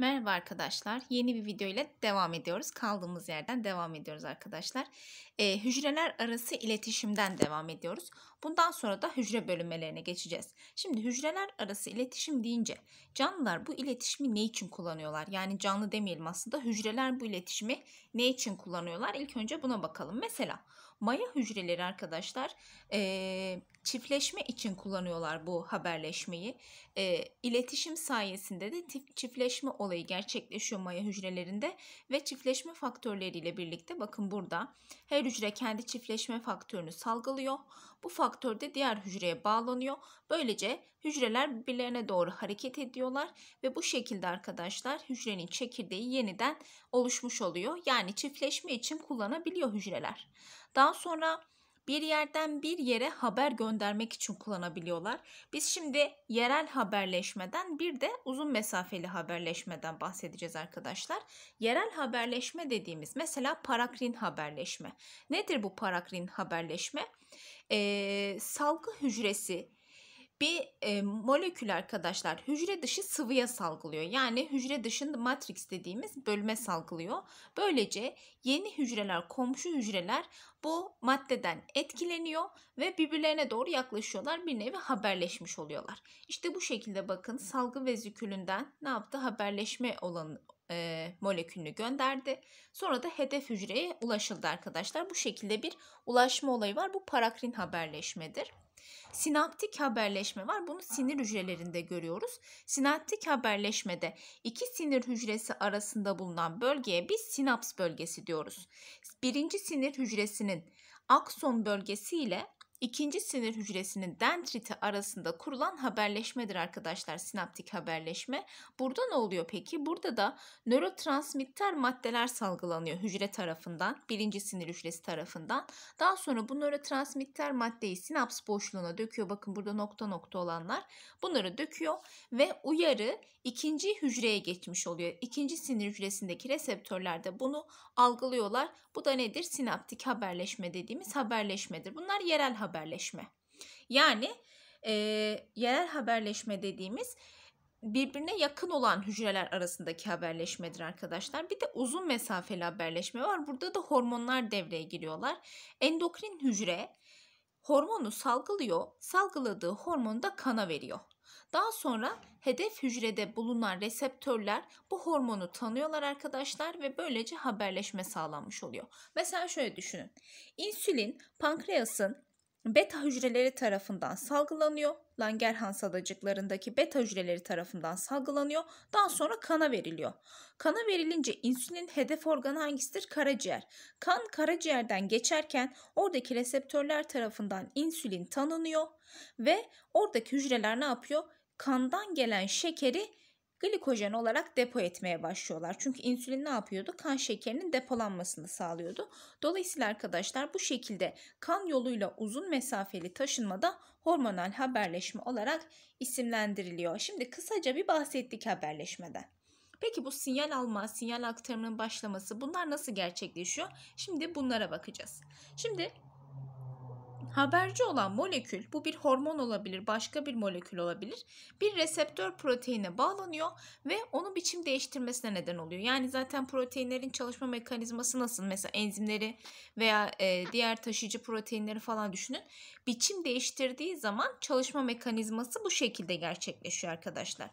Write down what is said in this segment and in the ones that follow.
Merhaba arkadaşlar. Yeni bir video ile devam ediyoruz. Kaldığımız yerden devam ediyoruz arkadaşlar. E, hücreler arası iletişimden devam ediyoruz. Bundan sonra da hücre bölünmelerine geçeceğiz. Şimdi hücreler arası iletişim deyince canlılar bu iletişimi ne için kullanıyorlar? Yani canlı demeyelim aslında hücreler bu iletişimi ne için kullanıyorlar? İlk önce buna bakalım. Mesela Maya hücreleri arkadaşlar e, çiftleşme için kullanıyorlar bu haberleşmeyi. E, iletişim sayesinde de çiftleşme olayı gerçekleşiyor maya hücrelerinde ve çiftleşme faktörleriyle birlikte bakın burada her hücre kendi çiftleşme faktörünü salgılıyor. Bu faktör de diğer hücreye bağlanıyor. Böylece hücreler birbirlerine doğru hareket ediyorlar ve bu şekilde arkadaşlar hücrenin çekirdeği yeniden oluşmuş oluyor. Yani çiftleşme için kullanabiliyor hücreler. Daha sonra bir yerden bir yere haber göndermek için kullanabiliyorlar. Biz şimdi yerel haberleşmeden bir de uzun mesafeli haberleşmeden bahsedeceğiz arkadaşlar. Yerel haberleşme dediğimiz mesela parakrin haberleşme. Nedir bu parakrin haberleşme? Ee, salgı hücresi bir e, molekül arkadaşlar hücre dışı sıvıya salgılıyor. Yani hücre dışı matrix dediğimiz bölme salgılıyor. Böylece yeni hücreler, komşu hücreler bu maddeden etkileniyor ve birbirlerine doğru yaklaşıyorlar. Bir nevi haberleşmiş oluyorlar. İşte bu şekilde bakın salgı vezikülünden ne yaptı? Haberleşme olan e, molekülünü gönderdi. Sonra da hedef hücreye ulaşıldı arkadaşlar. Bu şekilde bir ulaşma olayı var. Bu parakrin haberleşmedir. Sinaptik haberleşme var. Bunu sinir hücrelerinde görüyoruz. Sinaptik haberleşmede iki sinir hücresi arasında bulunan bölgeye biz sinaps bölgesi diyoruz. Birinci sinir hücresinin akson bölgesi ile ikinci sinir hücresinin dendriti arasında kurulan haberleşmedir arkadaşlar sinaptik haberleşme. Burada ne oluyor peki? Burada da nörotransmitter maddeler salgılanıyor hücre tarafından, birinci sinir hücresi tarafından. Daha sonra bu nörotransmitter maddeyi sinaps boşluğuna döküyor. Bakın burada nokta nokta olanlar. Bunları döküyor ve uyarı ikinci hücreye geçmiş oluyor. İkinci sinir hücresindeki reseptörler de bunu algılıyorlar. Bu da nedir? Sinaptik haberleşme dediğimiz haberleşmedir. Bunlar yerel haberleşme haberleşme. Yani e, yerel haberleşme dediğimiz birbirine yakın olan hücreler arasındaki haberleşmedir arkadaşlar. Bir de uzun mesafeli haberleşme var. Burada da hormonlar devreye giriyorlar. Endokrin hücre hormonu salgılıyor. Salgıladığı hormonu da kana veriyor. Daha sonra hedef hücrede bulunan reseptörler bu hormonu tanıyorlar arkadaşlar ve böylece haberleşme sağlanmış oluyor. Mesela şöyle düşünün. İnsülin pankreasın beta hücreleri tarafından salgılanıyor. Langerhans adacıklarındaki beta hücreleri tarafından salgılanıyor. Daha sonra kana veriliyor. Kana verilince insülinin hedef organı hangisidir? Karaciğer. Kan karaciğerden geçerken oradaki reseptörler tarafından insülin tanınıyor ve oradaki hücreler ne yapıyor? Kandan gelen şekeri glikojen olarak depo etmeye başlıyorlar. Çünkü insülin ne yapıyordu? Kan şekerinin depolanmasını sağlıyordu. Dolayısıyla arkadaşlar bu şekilde kan yoluyla uzun mesafeli taşınmada hormonal haberleşme olarak isimlendiriliyor. Şimdi kısaca bir bahsettik haberleşmeden. Peki bu sinyal alma, sinyal aktarımının başlaması bunlar nasıl gerçekleşiyor? Şimdi bunlara bakacağız. Şimdi haberci olan molekül bu bir hormon olabilir, başka bir molekül olabilir. Bir reseptör proteine bağlanıyor ve onun biçim değiştirmesine neden oluyor. Yani zaten proteinlerin çalışma mekanizması nasıl? Mesela enzimleri veya e, diğer taşıyıcı proteinleri falan düşünün. Biçim değiştirdiği zaman çalışma mekanizması bu şekilde gerçekleşiyor arkadaşlar.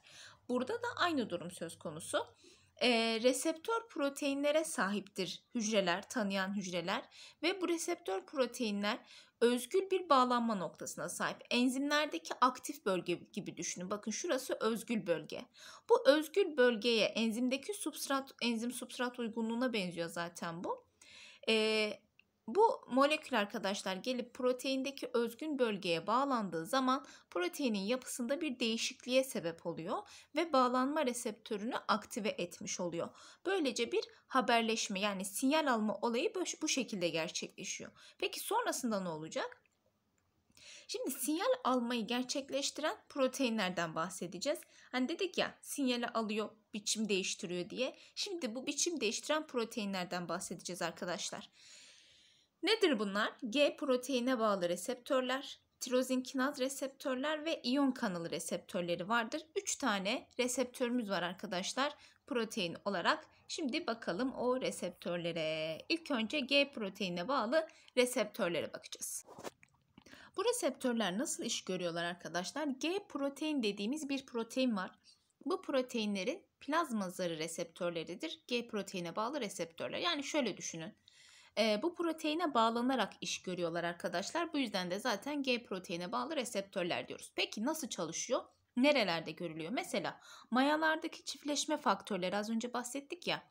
Burada da aynı durum söz konusu e, reseptör proteinlere sahiptir hücreler, tanıyan hücreler ve bu reseptör proteinler özgül bir bağlanma noktasına sahip. Enzimlerdeki aktif bölge gibi düşünün. Bakın şurası özgül bölge. Bu özgül bölgeye enzimdeki substrat, enzim substrat uygunluğuna benziyor zaten bu. E, bu molekül arkadaşlar gelip proteindeki özgün bölgeye bağlandığı zaman proteinin yapısında bir değişikliğe sebep oluyor ve bağlanma reseptörünü aktive etmiş oluyor. Böylece bir haberleşme yani sinyal alma olayı bu şekilde gerçekleşiyor. Peki sonrasında ne olacak? Şimdi sinyal almayı gerçekleştiren proteinlerden bahsedeceğiz. Hani dedik ya sinyali alıyor, biçim değiştiriyor diye. Şimdi bu biçim değiştiren proteinlerden bahsedeceğiz arkadaşlar. Nedir bunlar? G proteine bağlı reseptörler, tirozin kinaz reseptörler ve iyon kanalı reseptörleri vardır. 3 tane reseptörümüz var arkadaşlar protein olarak. Şimdi bakalım o reseptörlere. İlk önce G proteine bağlı reseptörlere bakacağız. Bu reseptörler nasıl iş görüyorlar arkadaşlar? G protein dediğimiz bir protein var. Bu proteinlerin plazma zarı reseptörleridir. G proteine bağlı reseptörler. Yani şöyle düşünün. E, bu proteine bağlanarak iş görüyorlar arkadaşlar. Bu yüzden de zaten G proteine bağlı reseptörler diyoruz. Peki nasıl çalışıyor? Nerelerde görülüyor? Mesela mayalardaki çiftleşme faktörleri az önce bahsettik ya.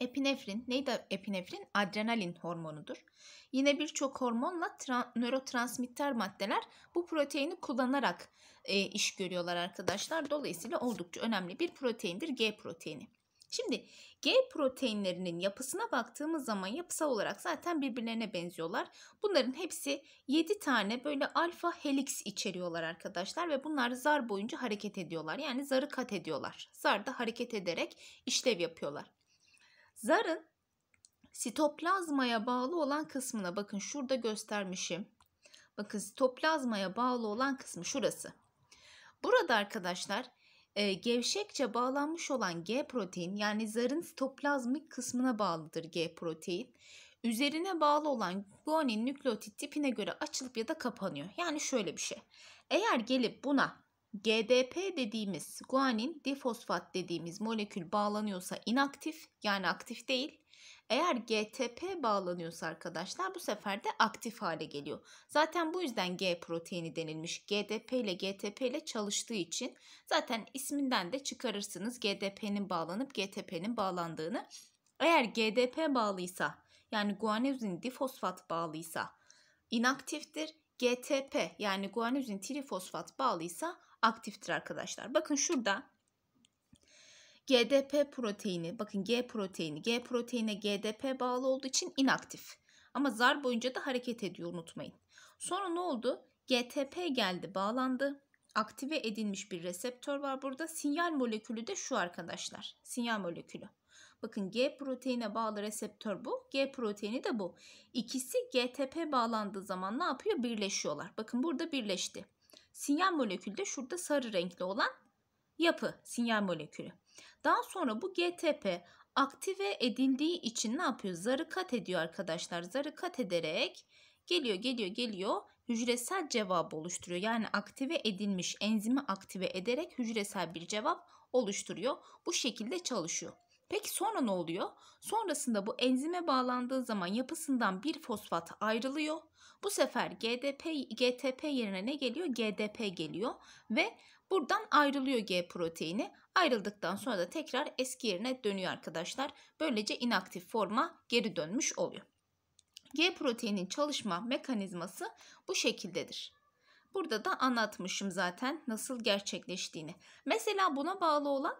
Epinefrin, neydi epinefrin? Adrenalin hormonudur. Yine birçok hormonla nörotransmitter maddeler bu proteini kullanarak e, iş görüyorlar arkadaşlar. Dolayısıyla oldukça önemli bir proteindir G proteini. Şimdi G proteinlerinin yapısına baktığımız zaman yapısal olarak zaten birbirlerine benziyorlar. Bunların hepsi 7 tane böyle alfa helix içeriyorlar arkadaşlar ve bunlar zar boyunca hareket ediyorlar. Yani zarı kat ediyorlar. Zar da hareket ederek işlev yapıyorlar. Zarın sitoplazmaya bağlı olan kısmına bakın şurada göstermişim. Bakın sitoplazmaya bağlı olan kısmı şurası. Burada arkadaşlar e, gevşekçe bağlanmış olan G protein yani zarın sitoplazmik kısmına bağlıdır G protein. Üzerine bağlı olan guanin nükleotit tipine göre açılıp ya da kapanıyor. Yani şöyle bir şey. Eğer gelip buna GDP dediğimiz guanin difosfat dediğimiz molekül bağlanıyorsa inaktif yani aktif değil. Eğer GTP bağlanıyorsa arkadaşlar bu sefer de aktif hale geliyor. Zaten bu yüzden G proteini denilmiş. GDP ile GTP ile çalıştığı için zaten isminden de çıkarırsınız GDP'nin bağlanıp GTP'nin bağlandığını. Eğer GDP bağlıysa yani guanozin difosfat bağlıysa inaktiftir. GTP yani guanozin trifosfat bağlıysa aktiftir arkadaşlar. Bakın şurada GDP proteini, bakın G proteini, G proteine GDP bağlı olduğu için inaktif. Ama zar boyunca da hareket ediyor unutmayın. Sonra ne oldu? GTP geldi, bağlandı. Aktive edilmiş bir reseptör var burada. Sinyal molekülü de şu arkadaşlar. Sinyal molekülü. Bakın G proteine bağlı reseptör bu. G proteini de bu. İkisi GTP bağlandığı zaman ne yapıyor? Birleşiyorlar. Bakın burada birleşti. Sinyal molekülü de şurada sarı renkli olan yapı sinyal molekülü. Daha sonra bu GTP aktive edildiği için ne yapıyor? Zarı kat ediyor arkadaşlar. Zarı kat ederek geliyor geliyor geliyor hücresel cevabı oluşturuyor. Yani aktive edilmiş enzimi aktive ederek hücresel bir cevap oluşturuyor. Bu şekilde çalışıyor. Peki sonra ne oluyor? Sonrasında bu enzime bağlandığı zaman yapısından bir fosfat ayrılıyor. Bu sefer GDP, GTP yerine ne geliyor? GDP geliyor ve Buradan ayrılıyor G proteini. Ayrıldıktan sonra da tekrar eski yerine dönüyor arkadaşlar. Böylece inaktif forma geri dönmüş oluyor. G proteinin çalışma mekanizması bu şekildedir. Burada da anlatmışım zaten nasıl gerçekleştiğini. Mesela buna bağlı olan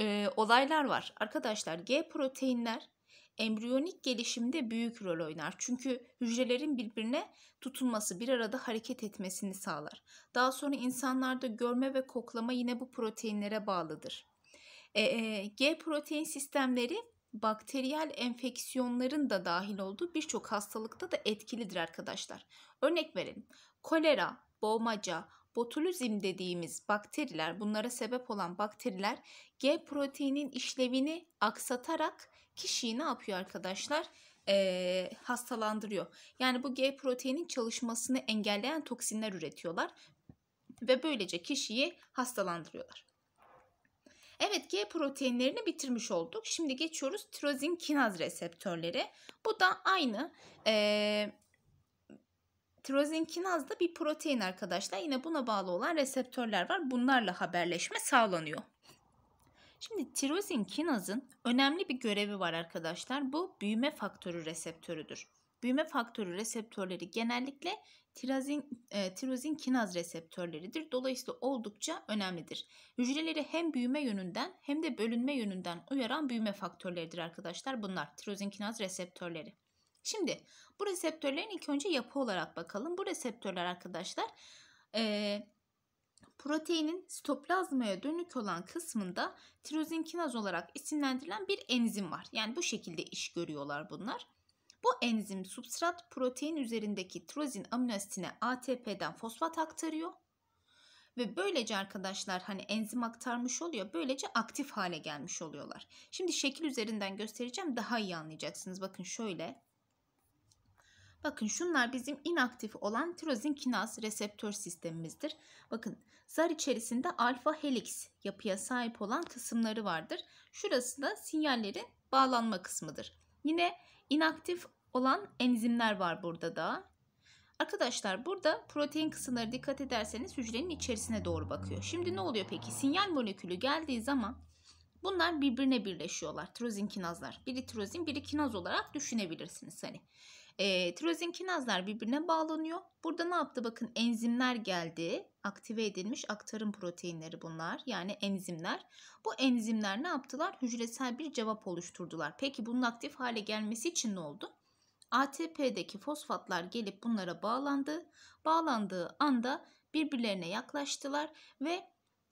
e, olaylar var. Arkadaşlar G proteinler embriyonik gelişimde büyük rol oynar. Çünkü hücrelerin birbirine tutunması, bir arada hareket etmesini sağlar. Daha sonra insanlarda görme ve koklama yine bu proteinlere bağlıdır. E, e, G protein sistemleri bakteriyel enfeksiyonların da dahil olduğu birçok hastalıkta da etkilidir arkadaşlar. Örnek verelim. Kolera, boğmaca, botulizm dediğimiz bakteriler, bunlara sebep olan bakteriler G proteinin işlevini aksatarak kişiyi ne yapıyor arkadaşlar? E, hastalandırıyor. Yani bu G proteinin çalışmasını engelleyen toksinler üretiyorlar ve böylece kişiyi hastalandırıyorlar. Evet G proteinlerini bitirmiş olduk. Şimdi geçiyoruz tirozin kinaz reseptörleri. Bu da aynı e, tirozin kinaz da bir protein arkadaşlar. Yine buna bağlı olan reseptörler var. Bunlarla haberleşme sağlanıyor. Şimdi tirozin kinazın önemli bir görevi var arkadaşlar. Bu büyüme faktörü reseptörüdür. Büyüme faktörü reseptörleri genellikle tirazin, e, tirozin kinaz reseptörleridir. Dolayısıyla oldukça önemlidir. Hücreleri hem büyüme yönünden hem de bölünme yönünden uyaran büyüme faktörleridir arkadaşlar. Bunlar tirozin kinaz reseptörleri. Şimdi bu reseptörlerin ilk önce yapı olarak bakalım. Bu reseptörler arkadaşlar e, proteinin sitoplazmaya dönük olan kısmında kinaz olarak isimlendirilen bir enzim var. Yani bu şekilde iş görüyorlar bunlar. Bu enzim substrat protein üzerindeki tirozin aminoasitine ATP'den fosfat aktarıyor. Ve böylece arkadaşlar hani enzim aktarmış oluyor. Böylece aktif hale gelmiş oluyorlar. Şimdi şekil üzerinden göstereceğim daha iyi anlayacaksınız. Bakın şöyle Bakın şunlar bizim inaktif olan tirozin kinaz reseptör sistemimizdir. Bakın zar içerisinde alfa helix yapıya sahip olan kısımları vardır. Şurası da sinyallerin bağlanma kısmıdır. Yine inaktif olan enzimler var burada da. Arkadaşlar burada protein kısımları dikkat ederseniz hücrenin içerisine doğru bakıyor. Şimdi ne oluyor peki? Sinyal molekülü geldiği zaman bunlar birbirine birleşiyorlar. Tirozin kinazlar. Biri tirozin, biri kinaz olarak düşünebilirsiniz hani. E, tirozin kinazlar birbirine bağlanıyor. Burada ne yaptı? Bakın enzimler geldi. Aktive edilmiş aktarım proteinleri bunlar. Yani enzimler. Bu enzimler ne yaptılar? Hücresel bir cevap oluşturdular. Peki bunun aktif hale gelmesi için ne oldu? ATP'deki fosfatlar gelip bunlara bağlandı. Bağlandığı anda birbirlerine yaklaştılar ve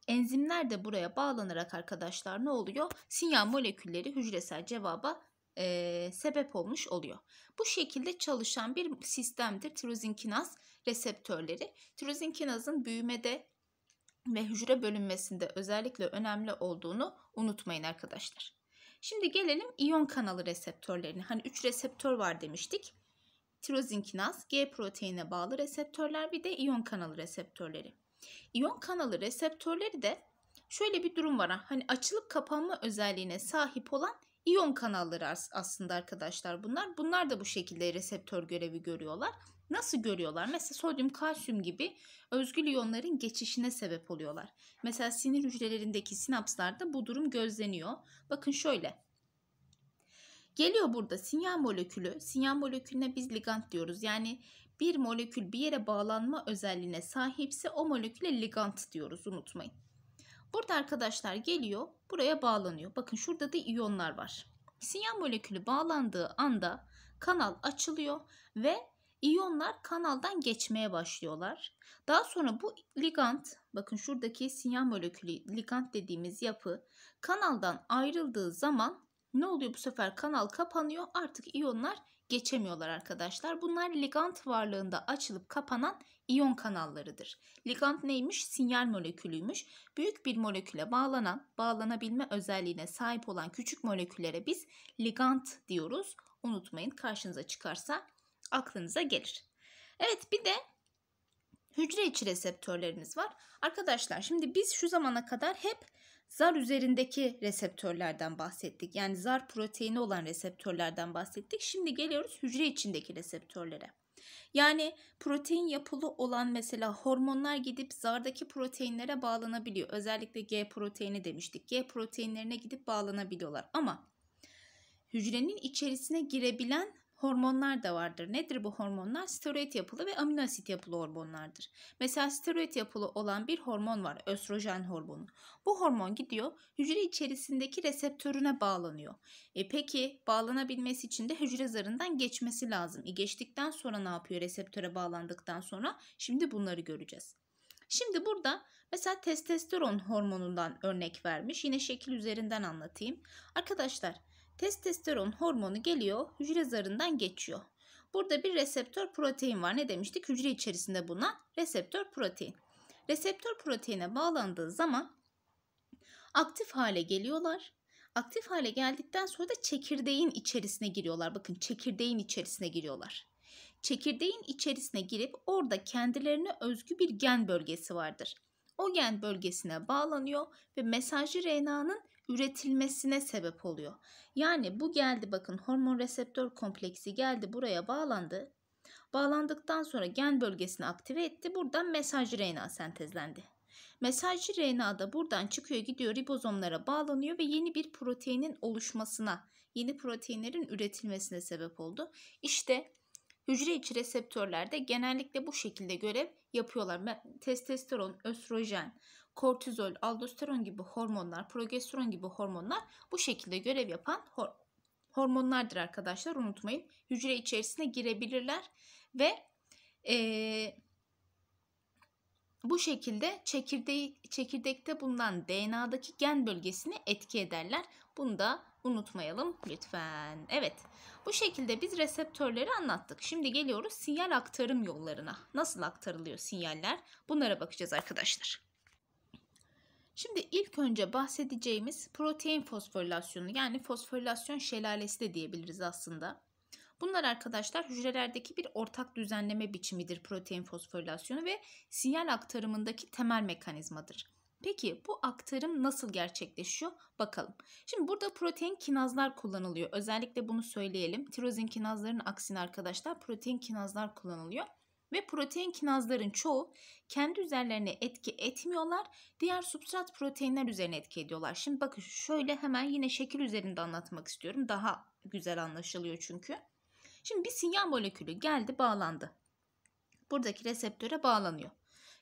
enzimler de buraya bağlanarak arkadaşlar ne oluyor? Sinyal molekülleri hücresel cevaba e, sebep olmuş oluyor. Bu şekilde çalışan bir sistemdir tirozinkinaz reseptörleri. Tirozinkinazın büyümede ve hücre bölünmesinde özellikle önemli olduğunu unutmayın arkadaşlar. Şimdi gelelim iyon kanalı reseptörlerine. Hani 3 reseptör var demiştik. Tirozinkinaz, G proteine bağlı reseptörler bir de iyon kanalı reseptörleri. İyon kanalı reseptörleri de şöyle bir durum var. Hani açılıp kapanma özelliğine sahip olan İyon kanalları aslında arkadaşlar bunlar. Bunlar da bu şekilde reseptör görevi görüyorlar. Nasıl görüyorlar? Mesela sodyum kalsiyum gibi özgül iyonların geçişine sebep oluyorlar. Mesela sinir hücrelerindeki sinapslarda bu durum gözleniyor. Bakın şöyle. Geliyor burada sinyal molekülü. Sinyal molekülüne biz ligand diyoruz. Yani bir molekül bir yere bağlanma özelliğine sahipse o moleküle ligand diyoruz unutmayın. Burada arkadaşlar geliyor buraya bağlanıyor. Bakın şurada da iyonlar var. Sinyal molekülü bağlandığı anda kanal açılıyor ve iyonlar kanaldan geçmeye başlıyorlar. Daha sonra bu ligand, bakın şuradaki sinyal molekülü ligand dediğimiz yapı kanaldan ayrıldığı zaman ne oluyor bu sefer kanal kapanıyor artık iyonlar geçemiyorlar arkadaşlar. Bunlar ligand varlığında açılıp kapanan iyon kanallarıdır. Ligand neymiş? Sinyal molekülüymüş. Büyük bir moleküle bağlanan, bağlanabilme özelliğine sahip olan küçük moleküllere biz ligand diyoruz. Unutmayın karşınıza çıkarsa aklınıza gelir. Evet bir de hücre içi reseptörleriniz var. Arkadaşlar şimdi biz şu zamana kadar hep zar üzerindeki reseptörlerden bahsettik. Yani zar proteini olan reseptörlerden bahsettik. Şimdi geliyoruz hücre içindeki reseptörlere. Yani protein yapılı olan mesela hormonlar gidip zardaki proteinlere bağlanabiliyor. Özellikle G proteini demiştik. G proteinlerine gidip bağlanabiliyorlar. Ama hücrenin içerisine girebilen hormonlar da vardır. Nedir bu hormonlar? Steroid yapılı ve amino asit yapılı hormonlardır. Mesela steroid yapılı olan bir hormon var, östrojen hormonu. Bu hormon gidiyor, hücre içerisindeki reseptörüne bağlanıyor. E peki bağlanabilmesi için de hücre zarından geçmesi lazım. E geçtikten sonra ne yapıyor reseptöre bağlandıktan sonra? Şimdi bunları göreceğiz. Şimdi burada mesela testosteron hormonundan örnek vermiş. Yine şekil üzerinden anlatayım. Arkadaşlar Testosteron hormonu geliyor, hücre zarından geçiyor. Burada bir reseptör protein var. Ne demiştik? Hücre içerisinde buna reseptör protein. Reseptör proteine bağlandığı zaman aktif hale geliyorlar. Aktif hale geldikten sonra da çekirdeğin içerisine giriyorlar. Bakın çekirdeğin içerisine giriyorlar. Çekirdeğin içerisine girip orada kendilerine özgü bir gen bölgesi vardır o gen bölgesine bağlanıyor ve mesajcı RNA'nın üretilmesine sebep oluyor. Yani bu geldi bakın hormon reseptör kompleksi geldi buraya bağlandı. Bağlandıktan sonra gen bölgesini aktive etti. Buradan mesajcı RNA sentezlendi. Mesajcı RNA da buradan çıkıyor gidiyor ribozomlara bağlanıyor ve yeni bir proteinin oluşmasına, yeni proteinlerin üretilmesine sebep oldu. İşte Hücre içi reseptörlerde genellikle bu şekilde görev yapıyorlar. Testosteron, östrojen, kortizol, aldosteron gibi hormonlar, progesteron gibi hormonlar bu şekilde görev yapan hormonlardır arkadaşlar. Unutmayın hücre içerisine girebilirler ve ee, bu şekilde çekirdeği, çekirdekte bulunan DNA'daki gen bölgesini etki ederler. Bunu da unutmayalım lütfen. Evet bu şekilde biz reseptörleri anlattık. Şimdi geliyoruz sinyal aktarım yollarına. Nasıl aktarılıyor sinyaller? Bunlara bakacağız arkadaşlar. Şimdi ilk önce bahsedeceğimiz protein fosforilasyonu yani fosforilasyon şelalesi de diyebiliriz aslında. Bunlar arkadaşlar hücrelerdeki bir ortak düzenleme biçimidir protein fosforilasyonu ve sinyal aktarımındaki temel mekanizmadır. Peki bu aktarım nasıl gerçekleşiyor? Bakalım. Şimdi burada protein kinazlar kullanılıyor. Özellikle bunu söyleyelim. Tirozin kinazların aksine arkadaşlar protein kinazlar kullanılıyor. Ve protein kinazların çoğu kendi üzerlerine etki etmiyorlar. Diğer substrat proteinler üzerine etki ediyorlar. Şimdi bakın şöyle hemen yine şekil üzerinde anlatmak istiyorum. Daha güzel anlaşılıyor çünkü. Şimdi bir sinyal molekülü geldi bağlandı. Buradaki reseptöre bağlanıyor.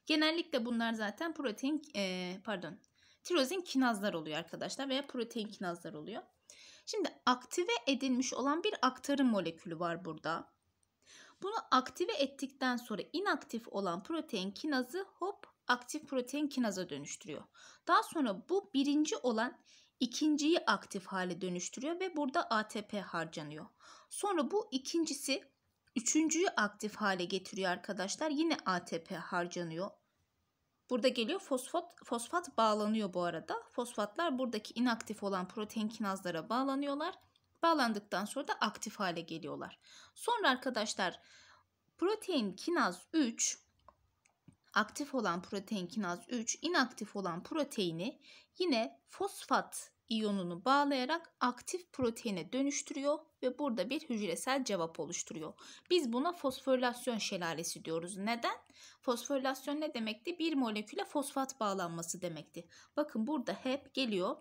Genellikle bunlar zaten protein e, pardon tirozin kinazlar oluyor arkadaşlar veya protein kinazlar oluyor. Şimdi aktive edilmiş olan bir aktarım molekülü var burada. Bunu aktive ettikten sonra inaktif olan protein kinazı hop aktif protein kinaza dönüştürüyor. Daha sonra bu birinci olan ikinciyi aktif hale dönüştürüyor ve burada ATP harcanıyor. Sonra bu ikincisi üçüncüyü aktif hale getiriyor arkadaşlar. Yine ATP harcanıyor. Burada geliyor fosfat, fosfat bağlanıyor bu arada. Fosfatlar buradaki inaktif olan protein kinazlara bağlanıyorlar. Bağlandıktan sonra da aktif hale geliyorlar. Sonra arkadaşlar protein kinaz 3 aktif olan protein kinaz 3 inaktif olan proteini yine fosfat iyonunu bağlayarak aktif proteine dönüştürüyor ve burada bir hücresel cevap oluşturuyor. Biz buna fosforilasyon şelalesi diyoruz. Neden? Fosforilasyon ne demekti? Bir moleküle fosfat bağlanması demekti. Bakın burada hep geliyor.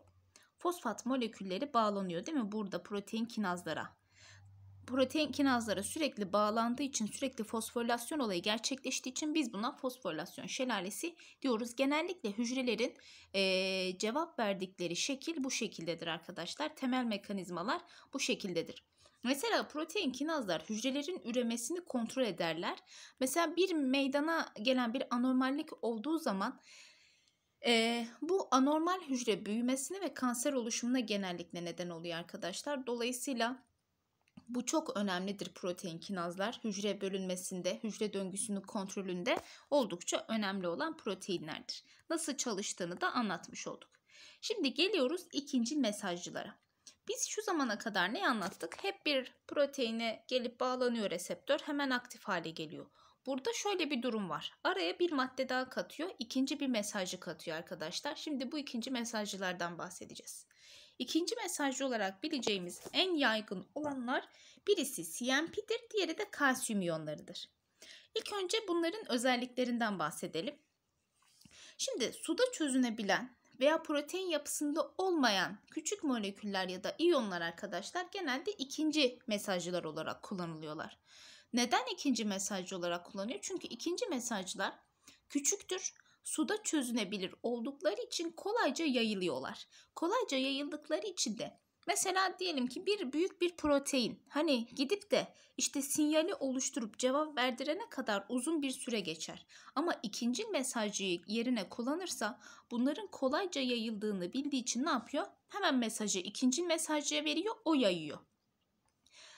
Fosfat molekülleri bağlanıyor değil mi? Burada protein kinazlara protein kinazlara sürekli bağlandığı için sürekli fosforilasyon olayı gerçekleştiği için biz buna fosforilasyon şelalesi diyoruz. Genellikle hücrelerin e, cevap verdikleri şekil bu şekildedir arkadaşlar. Temel mekanizmalar bu şekildedir. Mesela protein kinazlar hücrelerin üremesini kontrol ederler. Mesela bir meydana gelen bir anormallik olduğu zaman e, bu anormal hücre büyümesine ve kanser oluşumuna genellikle neden oluyor arkadaşlar. Dolayısıyla bu çok önemlidir protein kinazlar. Hücre bölünmesinde, hücre döngüsünün kontrolünde oldukça önemli olan proteinlerdir. Nasıl çalıştığını da anlatmış olduk. Şimdi geliyoruz ikinci mesajcılara. Biz şu zamana kadar ne anlattık? Hep bir proteine gelip bağlanıyor reseptör hemen aktif hale geliyor. Burada şöyle bir durum var. Araya bir madde daha katıyor, ikinci bir mesajı katıyor arkadaşlar. Şimdi bu ikinci mesajcılardan bahsedeceğiz. İkinci mesajlı olarak bileceğimiz en yaygın olanlar birisi CMP'dir, diğeri de kalsiyum iyonlarıdır. İlk önce bunların özelliklerinden bahsedelim. Şimdi suda çözünebilen veya protein yapısında olmayan küçük moleküller ya da iyonlar arkadaşlar genelde ikinci mesajcılar olarak kullanılıyorlar. Neden ikinci mesajcı olarak kullanıyor? Çünkü ikinci mesajcılar küçüktür suda çözünebilir oldukları için kolayca yayılıyorlar. Kolayca yayıldıkları için de Mesela diyelim ki bir büyük bir protein hani gidip de işte sinyali oluşturup cevap verdirene kadar uzun bir süre geçer. Ama ikinci mesajı yerine kullanırsa bunların kolayca yayıldığını bildiği için ne yapıyor? Hemen mesajı ikinci mesajcıya veriyor o yayıyor.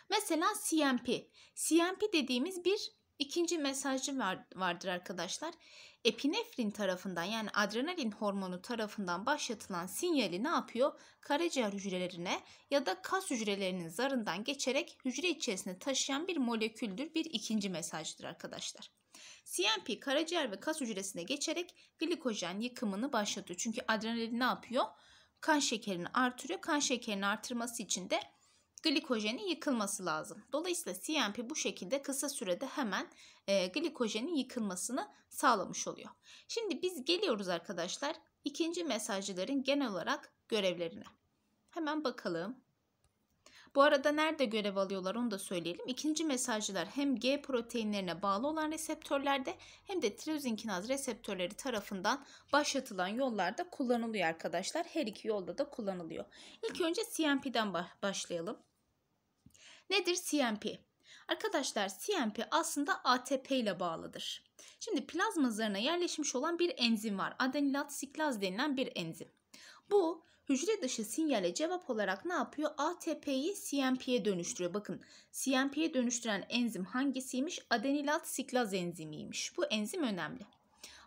Mesela CMP. CMP dediğimiz bir ikinci mesajcı vardır arkadaşlar epinefrin tarafından yani adrenalin hormonu tarafından başlatılan sinyali ne yapıyor? Karaciğer hücrelerine ya da kas hücrelerinin zarından geçerek hücre içerisine taşıyan bir moleküldür. Bir ikinci mesajdır arkadaşlar. CMP karaciğer ve kas hücresine geçerek glikojen yıkımını başlatıyor. Çünkü adrenalin ne yapıyor? Kan şekerini artırıyor. Kan şekerini artırması için de glikojeni yıkılması lazım. Dolayısıyla CMP bu şekilde kısa sürede hemen e, glikojenin yıkılmasını sağlamış oluyor. Şimdi biz geliyoruz arkadaşlar ikinci mesajcıların genel olarak görevlerine. Hemen bakalım. Bu arada nerede görev alıyorlar onu da söyleyelim. İkinci mesajcılar hem G proteinlerine bağlı olan reseptörlerde hem de tirozinkinaz reseptörleri tarafından başlatılan yollarda kullanılıyor arkadaşlar. Her iki yolda da kullanılıyor. İlk önce CMP'den başlayalım. Nedir CMP? Arkadaşlar CMP aslında ATP ile bağlıdır. Şimdi plazma zarına yerleşmiş olan bir enzim var. Adenilat siklaz denilen bir enzim. Bu hücre dışı sinyale cevap olarak ne yapıyor? ATP'yi CMP'ye dönüştürüyor. Bakın CMP'ye dönüştüren enzim hangisiymiş? Adenilat siklaz enzimiymiş. Bu enzim önemli.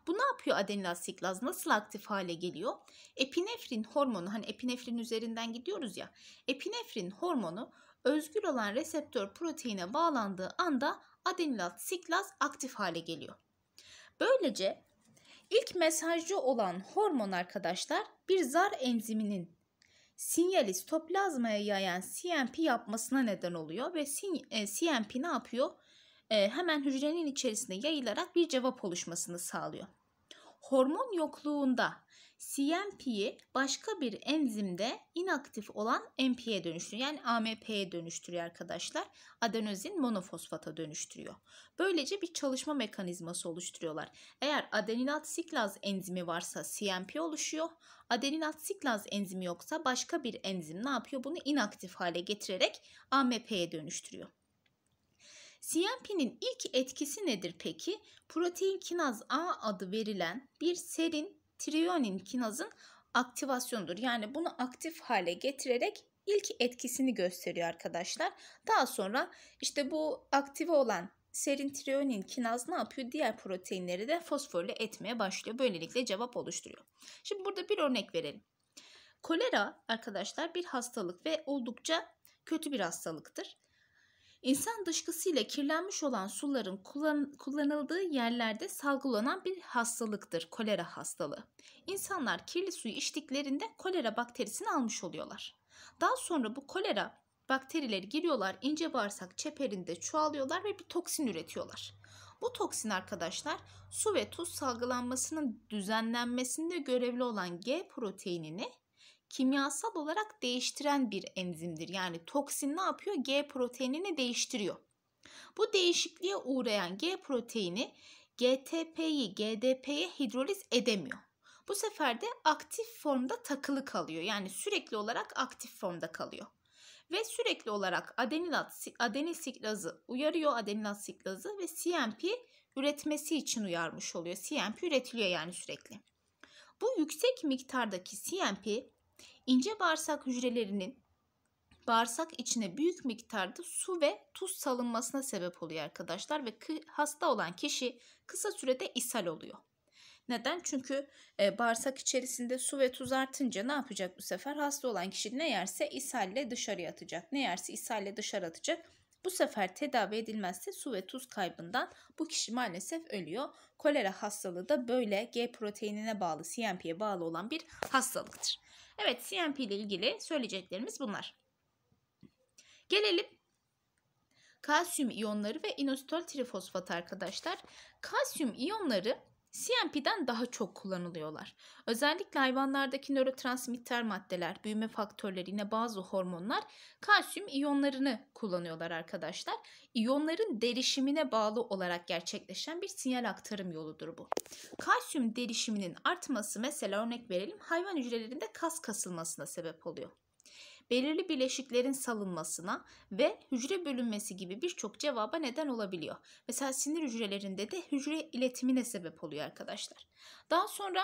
Bu ne yapıyor adenilat siklaz? Nasıl aktif hale geliyor? Epinefrin hormonu hani epinefrin üzerinden gidiyoruz ya. Epinefrin hormonu özgür olan reseptör proteine bağlandığı anda adenilat siklaz aktif hale geliyor. Böylece ilk mesajcı olan hormon arkadaşlar bir zar enziminin sinyali stoplazmaya yayan CMP yapmasına neden oluyor ve e, CMP ne yapıyor? E, hemen hücrenin içerisinde yayılarak bir cevap oluşmasını sağlıyor. Hormon yokluğunda CMP'yi başka bir enzimde inaktif olan MP'ye dönüştürüyor. Yani AMP'ye dönüştürüyor arkadaşlar. Adenozin monofosfata dönüştürüyor. Böylece bir çalışma mekanizması oluşturuyorlar. Eğer adeninat siklaz enzimi varsa CMP oluşuyor. Adeninat siklaz enzimi yoksa başka bir enzim ne yapıyor? Bunu inaktif hale getirerek AMP'ye dönüştürüyor. CMP'nin ilk etkisi nedir peki? Protein kinaz A adı verilen bir serin Trionin kinazın aktivasyonudur. Yani bunu aktif hale getirerek ilk etkisini gösteriyor arkadaşlar. Daha sonra işte bu aktive olan serin trionin kinaz ne yapıyor? Diğer proteinleri de fosforle etmeye başlıyor. Böylelikle cevap oluşturuyor. Şimdi burada bir örnek verelim. Kolera arkadaşlar bir hastalık ve oldukça kötü bir hastalıktır. İnsan dışkısıyla kirlenmiş olan suların kullan, kullanıldığı yerlerde salgılanan bir hastalıktır kolera hastalığı. İnsanlar kirli suyu içtiklerinde kolera bakterisini almış oluyorlar. Daha sonra bu kolera bakterileri giriyorlar ince bağırsak çeperinde çoğalıyorlar ve bir toksin üretiyorlar. Bu toksin arkadaşlar su ve tuz salgılanmasının düzenlenmesinde görevli olan G proteinini kimyasal olarak değiştiren bir enzimdir. Yani toksin ne yapıyor? G proteinini değiştiriyor. Bu değişikliğe uğrayan G proteini GTP'yi, GDP'ye hidroliz edemiyor. Bu sefer de aktif formda takılı kalıyor. Yani sürekli olarak aktif formda kalıyor. Ve sürekli olarak adenilat, adenil siklazı uyarıyor adenilat siklazı ve CMP üretmesi için uyarmış oluyor. CMP üretiliyor yani sürekli. Bu yüksek miktardaki CMP ince bağırsak hücrelerinin bağırsak içine büyük miktarda su ve tuz salınmasına sebep oluyor arkadaşlar ve hasta olan kişi kısa sürede ishal oluyor. Neden? Çünkü e, bağırsak içerisinde su ve tuz artınca ne yapacak bu sefer? Hasta olan kişi ne yerse ishalle dışarı atacak. Ne yerse ishalle dışarı atacak. Bu sefer tedavi edilmezse su ve tuz kaybından bu kişi maalesef ölüyor. Kolera hastalığı da böyle G proteinine bağlı, CMP'ye bağlı olan bir hastalıktır. Evet CMP ile ilgili söyleyeceklerimiz bunlar. Gelelim kalsiyum iyonları ve inositol trifosfat arkadaşlar. Kalsiyum iyonları CMP'den daha çok kullanılıyorlar. Özellikle hayvanlardaki nörotransmitter maddeler, büyüme faktörleri yine bazı hormonlar kalsiyum iyonlarını kullanıyorlar arkadaşlar. İyonların derişimine bağlı olarak gerçekleşen bir sinyal aktarım yoludur bu. Kalsiyum derişiminin artması mesela örnek verelim hayvan hücrelerinde kas kasılmasına sebep oluyor belirli bileşiklerin salınmasına ve hücre bölünmesi gibi birçok cevaba neden olabiliyor. Mesela sinir hücrelerinde de hücre iletimine sebep oluyor arkadaşlar. Daha sonra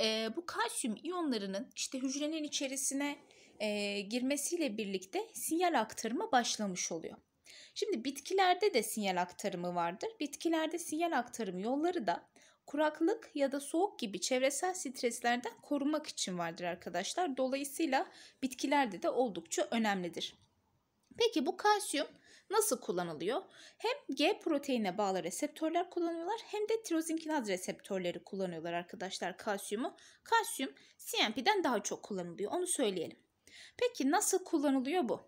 e, bu kalsiyum iyonlarının işte hücrenin içerisine e, girmesiyle birlikte sinyal aktarımı başlamış oluyor. Şimdi bitkilerde de sinyal aktarımı vardır. Bitkilerde sinyal aktarımı yolları da kuraklık ya da soğuk gibi çevresel streslerden korunmak için vardır arkadaşlar. Dolayısıyla bitkilerde de oldukça önemlidir. Peki bu kalsiyum nasıl kullanılıyor? Hem G proteine bağlı reseptörler kullanıyorlar hem de kinaz reseptörleri kullanıyorlar arkadaşlar kalsiyumu. Kalsiyum CMP'den daha çok kullanılıyor onu söyleyelim. Peki nasıl kullanılıyor bu?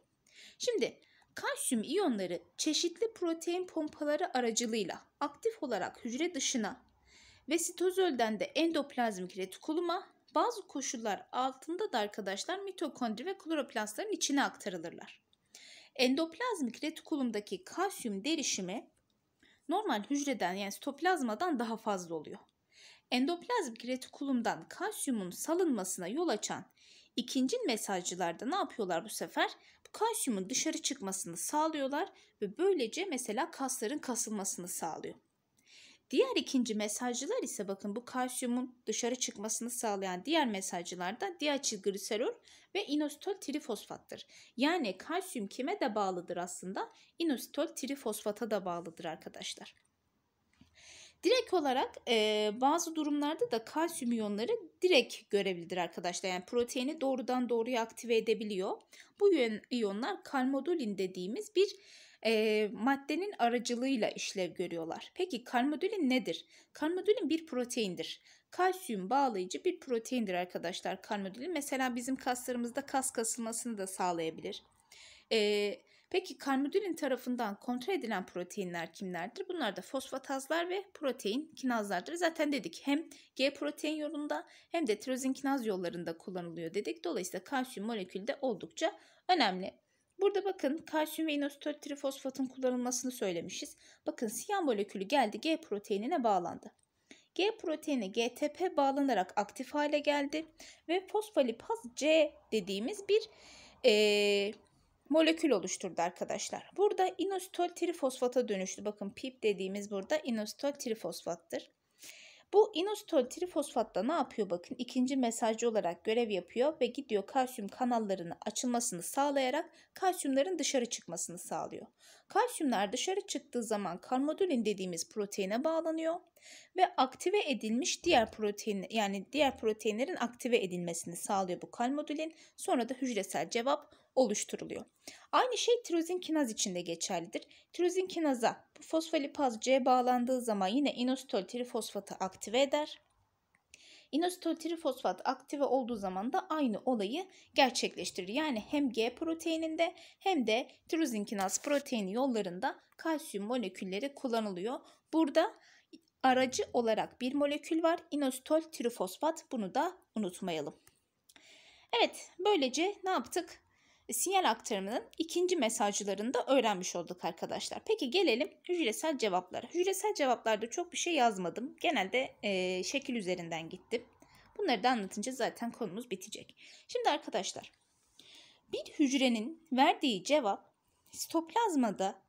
Şimdi kalsiyum iyonları çeşitli protein pompaları aracılığıyla aktif olarak hücre dışına ve sitozolden de endoplazmik retikuluma bazı koşullar altında da arkadaşlar mitokondri ve kloroplastların içine aktarılırlar. Endoplazmik retikulumdaki kalsiyum derişimi normal hücreden yani sitoplazmadan daha fazla oluyor. Endoplazmik retikulumdan kalsiyumun salınmasına yol açan ikinci mesajcılarda ne yapıyorlar bu sefer? Bu kalsiyumun dışarı çıkmasını sağlıyorlar ve böylece mesela kasların kasılmasını sağlıyor. Diğer ikinci mesajcılar ise bakın bu kalsiyumun dışarı çıkmasını sağlayan diğer mesajcılardan diaçilgliserol ve inositol trifosfattır. Yani kalsiyum kime de bağlıdır aslında? inositol trifosfata da bağlıdır arkadaşlar. Direkt olarak e, bazı durumlarda da kalsiyum iyonları direkt görebilir arkadaşlar. Yani proteini doğrudan doğruya aktive edebiliyor. Bu iyonlar kalmodulin dediğimiz bir e, maddenin aracılığıyla işlev görüyorlar. Peki karmodülin nedir? Karmodülin bir proteindir. Kalsiyum bağlayıcı bir proteindir arkadaşlar karmodülin. Mesela bizim kaslarımızda kas kasılmasını da sağlayabilir. E, peki karmodülin tarafından kontrol edilen proteinler kimlerdir? Bunlar da fosfatazlar ve protein kinazlardır. Zaten dedik hem G protein yolunda hem de tirozin kinaz yollarında kullanılıyor dedik. Dolayısıyla kalsiyum molekülü de oldukça önemli. Burada bakın kalsiyum ve inositol trifosfatın kullanılmasını söylemişiz. Bakın siyan molekülü geldi G proteinine bağlandı. G proteini GTP bağlanarak aktif hale geldi ve fosfolipaz C dediğimiz bir e, molekül oluşturdu arkadaşlar. Burada inositol trifosfata dönüştü. Bakın PIP dediğimiz burada inositol trifosfattır. Bu inositol trifosfatta ne yapıyor bakın ikinci mesajcı olarak görev yapıyor ve gidiyor kalsiyum kanallarının açılmasını sağlayarak kalsiyumların dışarı çıkmasını sağlıyor. Kalsiyumlar dışarı çıktığı zaman karmodulin dediğimiz proteine bağlanıyor ve aktive edilmiş diğer protein yani diğer proteinlerin aktive edilmesini sağlıyor bu kalmodulin. Sonra da hücresel cevap oluşturuluyor. Aynı şey tirozin kinaz için de geçerlidir. Tirozin kinaza bu fosfolipaz C bağlandığı zaman yine inositol trifosfatı aktive eder. İnositol trifosfat aktive olduğu zaman da aynı olayı gerçekleştirir. Yani hem G proteininde hem de Kinaz proteini yollarında kalsiyum molekülleri kullanılıyor. Burada aracı olarak bir molekül var. İnositol trifosfat bunu da unutmayalım. Evet böylece ne yaptık? E, sinyal aktarımının ikinci mesajlarını da öğrenmiş olduk arkadaşlar. Peki gelelim hücresel cevaplara. Hücresel cevaplarda çok bir şey yazmadım. Genelde e, şekil üzerinden gittim. Bunları da anlatınca zaten konumuz bitecek. Şimdi arkadaşlar bir hücrenin verdiği cevap sitoplazmada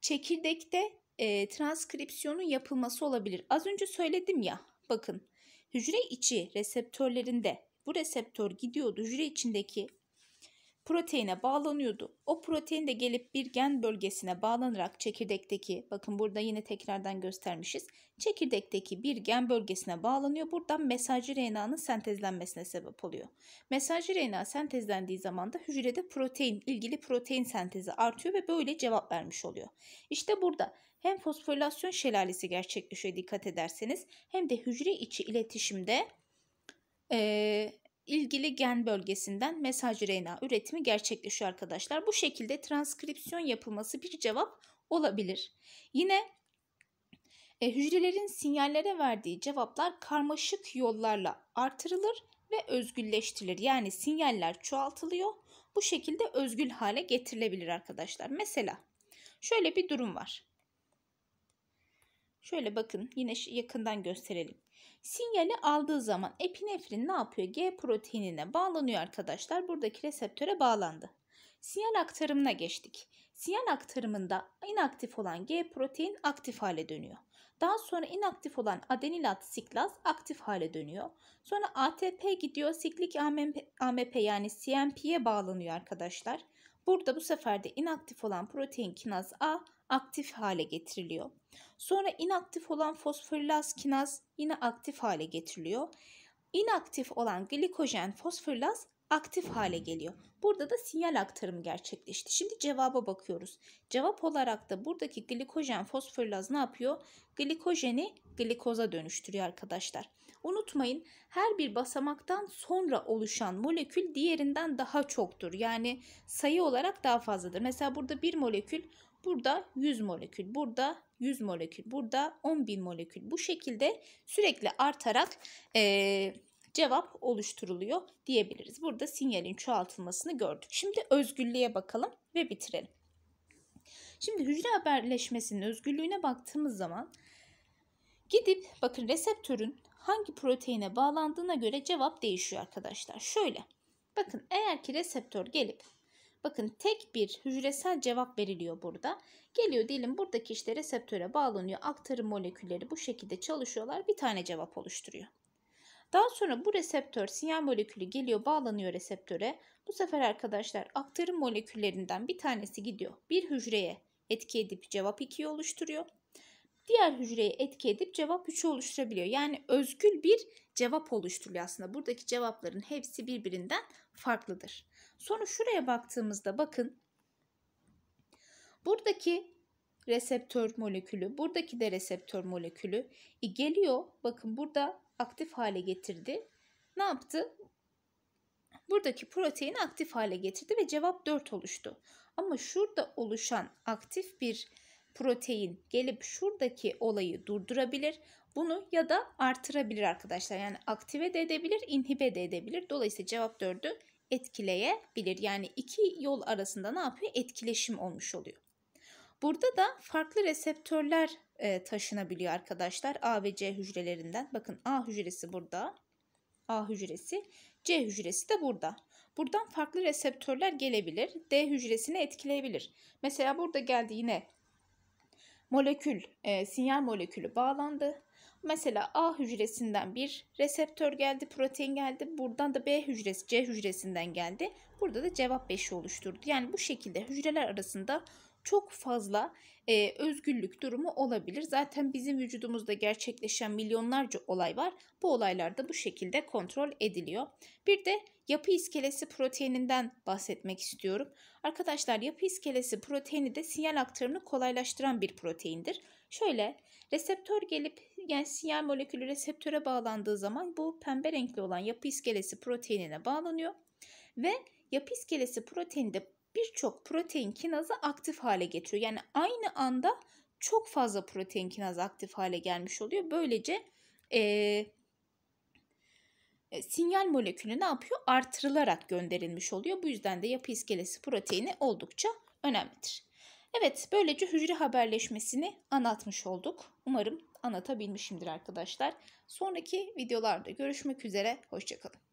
çekirdekte e, transkripsiyonun yapılması olabilir. Az önce söyledim ya bakın hücre içi reseptörlerinde bu reseptör gidiyordu hücre içindeki proteine bağlanıyordu. O protein de gelip bir gen bölgesine bağlanarak çekirdekteki bakın burada yine tekrardan göstermişiz. Çekirdekteki bir gen bölgesine bağlanıyor. Buradan mesajcı RNA'nın sentezlenmesine sebep oluyor. Mesajcı RNA sentezlendiği zaman da hücrede protein, ilgili protein sentezi artıyor ve böyle cevap vermiş oluyor. İşte burada hem fosforilasyon şelalesi gerçekleşiyor dikkat ederseniz hem de hücre içi iletişimde ee, ilgili gen bölgesinden mesaj RNA üretimi gerçekleşiyor arkadaşlar. Bu şekilde transkripsiyon yapılması bir cevap olabilir. Yine e, hücrelerin sinyallere verdiği cevaplar karmaşık yollarla artırılır ve özgülleştirilir. Yani sinyaller çoğaltılıyor. Bu şekilde özgül hale getirilebilir arkadaşlar. Mesela şöyle bir durum var. Şöyle bakın yine yakından gösterelim. Sinyali aldığı zaman epinefrin ne yapıyor? G proteinine bağlanıyor arkadaşlar. Buradaki reseptöre bağlandı. Sinyal aktarımına geçtik. Sinyal aktarımında inaktif olan G protein aktif hale dönüyor. Daha sonra inaktif olan adenilat siklaz aktif hale dönüyor. Sonra ATP gidiyor siklik AMP, AMP yani CMP'ye bağlanıyor arkadaşlar. Burada bu sefer de inaktif olan protein kinaz A aktif hale getiriliyor. Sonra inaktif olan fosforilaz kinaz yine aktif hale getiriliyor. İnaktif olan glikojen fosforilaz aktif hale geliyor. Burada da sinyal aktarımı gerçekleşti. Şimdi cevaba bakıyoruz. Cevap olarak da buradaki glikojen fosforilaz ne yapıyor? Glikojeni glikoza dönüştürüyor arkadaşlar. Unutmayın her bir basamaktan sonra oluşan molekül diğerinden daha çoktur. Yani sayı olarak daha fazladır. Mesela burada bir molekül Burada 100 molekül, burada 100 molekül, burada 10.000 molekül. Bu şekilde sürekli artarak e, cevap oluşturuluyor diyebiliriz. Burada sinyalin çoğaltılmasını gördük. Şimdi özgürlüğe bakalım ve bitirelim. Şimdi hücre haberleşmesinin özgürlüğüne baktığımız zaman gidip bakın reseptörün hangi proteine bağlandığına göre cevap değişiyor arkadaşlar. Şöyle bakın eğer ki reseptör gelip Bakın tek bir hücresel cevap veriliyor burada. Geliyor diyelim buradaki işte reseptöre bağlanıyor. Aktarım molekülleri bu şekilde çalışıyorlar. Bir tane cevap oluşturuyor. Daha sonra bu reseptör sinyal molekülü geliyor bağlanıyor reseptöre. Bu sefer arkadaşlar aktarım moleküllerinden bir tanesi gidiyor. Bir hücreye etki edip cevap 2'yi oluşturuyor diğer hücreye etki edip cevap 3'ü oluşturabiliyor. Yani özgül bir cevap oluşturuyor aslında. Buradaki cevapların hepsi birbirinden farklıdır. Sonra şuraya baktığımızda bakın buradaki reseptör molekülü, buradaki de reseptör molekülü e geliyor. Bakın burada aktif hale getirdi. Ne yaptı? Buradaki proteini aktif hale getirdi ve cevap 4 oluştu. Ama şurada oluşan aktif bir protein gelip şuradaki olayı durdurabilir. Bunu ya da artırabilir arkadaşlar. Yani aktive de edebilir, inhibe de edebilir. Dolayısıyla cevap 4'ü etkileyebilir. Yani iki yol arasında ne yapıyor? Etkileşim olmuş oluyor. Burada da farklı reseptörler e, taşınabiliyor arkadaşlar A ve C hücrelerinden. Bakın A hücresi burada. A hücresi. C hücresi de burada. Buradan farklı reseptörler gelebilir. D hücresini etkileyebilir. Mesela burada geldi yine molekül, e, sinyal molekülü bağlandı. Mesela A hücresinden bir reseptör geldi, protein geldi. Buradan da B hücresi, C hücresinden geldi. Burada da cevap beşi oluşturdu. Yani bu şekilde hücreler arasında çok fazla e, özgürlük durumu olabilir. Zaten bizim vücudumuzda gerçekleşen milyonlarca olay var. Bu olaylar da bu şekilde kontrol ediliyor. Bir de yapı iskelesi proteininden bahsetmek istiyorum. Arkadaşlar yapı iskelesi proteini de sinyal aktarımını kolaylaştıran bir proteindir. Şöyle reseptör gelip yani sinyal molekülü reseptöre bağlandığı zaman bu pembe renkli olan yapı iskelesi proteinine bağlanıyor ve yapı iskelesi proteini de birçok protein kinazı aktif hale getiriyor. Yani aynı anda çok fazla protein kinazı aktif hale gelmiş oluyor. Böylece e, e, sinyal molekülü ne yapıyor? Artırılarak gönderilmiş oluyor. Bu yüzden de yapı iskelesi proteini oldukça önemlidir. Evet, böylece hücre haberleşmesini anlatmış olduk. Umarım anlatabilmişimdir arkadaşlar. Sonraki videolarda görüşmek üzere, hoşçakalın.